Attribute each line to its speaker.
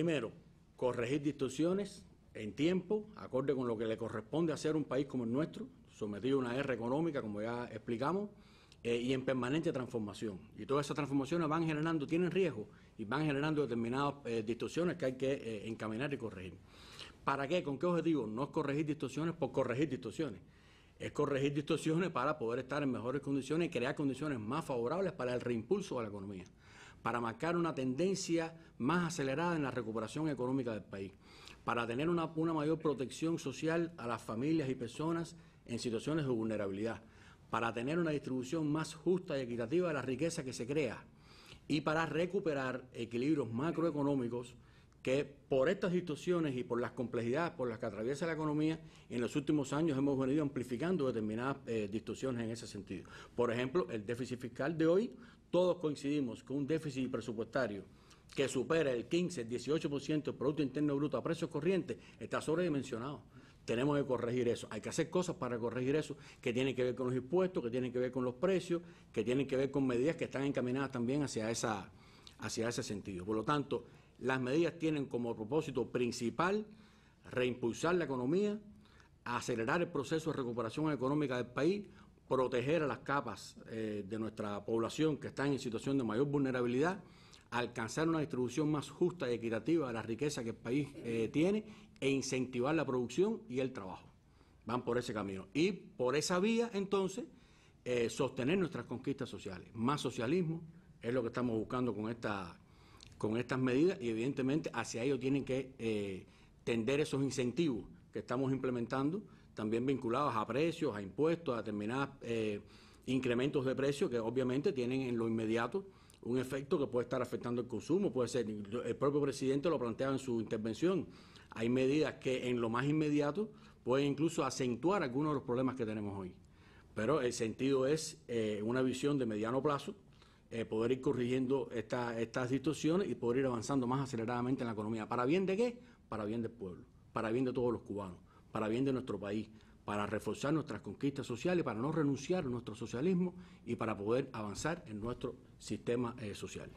Speaker 1: Primero, corregir distorsiones en tiempo, acorde con lo que le corresponde hacer un país como el nuestro, sometido a una guerra económica, como ya explicamos, eh, y en permanente transformación. Y todas esas transformaciones van generando, tienen riesgo y van generando determinadas eh, distorsiones que hay que eh, encaminar y corregir. ¿Para qué? ¿Con qué objetivo? No es corregir distorsiones por corregir distorsiones. Es corregir distorsiones para poder estar en mejores condiciones y crear condiciones más favorables para el reimpulso de la economía para marcar una tendencia más acelerada en la recuperación económica del país, para tener una, mayor protección social a las familias y personas en situaciones de vulnerabilidad, para tener una distribución más justa y equitativa de la riqueza que se crea y para recuperar equilibrios macroeconómicos que por estas distorsiones y por las complejidades por las que atraviesa la economía, en los últimos años hemos venido amplificando determinadas eh, distorsiones en ese sentido. Por ejemplo, el déficit fiscal de hoy, todos coincidimos con un déficit presupuestario que supera el 15, 18% del Producto Interno Bruto a precios corrientes, está sobredimensionado. Tenemos que corregir eso. Hay que hacer cosas para corregir eso que tienen que ver con los impuestos, que tienen que ver con los precios, que tienen que ver con medidas que están encaminadas también hacia, esa, hacia ese sentido. Por lo tanto, las medidas tienen como propósito principal reimpulsar la economía, acelerar el proceso de recuperación económica del país, proteger a las capas eh, de nuestra población que están en situación de mayor vulnerabilidad, alcanzar una distribución más justa y equitativa de la riqueza que el país eh, tiene e incentivar la producción y el trabajo. Van por ese camino. Y por esa vía, entonces, eh, sostener nuestras conquistas sociales. Más socialismo es lo que estamos buscando con esta con estas medidas y evidentemente hacia ello tienen que eh, tender esos incentivos que estamos implementando, también vinculados a precios, a impuestos, a determinados eh, incrementos de precios que obviamente tienen en lo inmediato un efecto que puede estar afectando el consumo, puede ser, el propio presidente lo planteaba en su intervención, hay medidas que en lo más inmediato pueden incluso acentuar algunos de los problemas que tenemos hoy. Pero el sentido es eh, una visión de mediano plazo, eh, poder ir corrigiendo estas esta situaciones y poder ir avanzando más aceleradamente en la economía. ¿Para bien de qué? Para bien del pueblo, para bien de todos los cubanos, para bien de nuestro país, para reforzar nuestras conquistas sociales, para no renunciar a nuestro socialismo y para poder avanzar en nuestro sistema eh, social.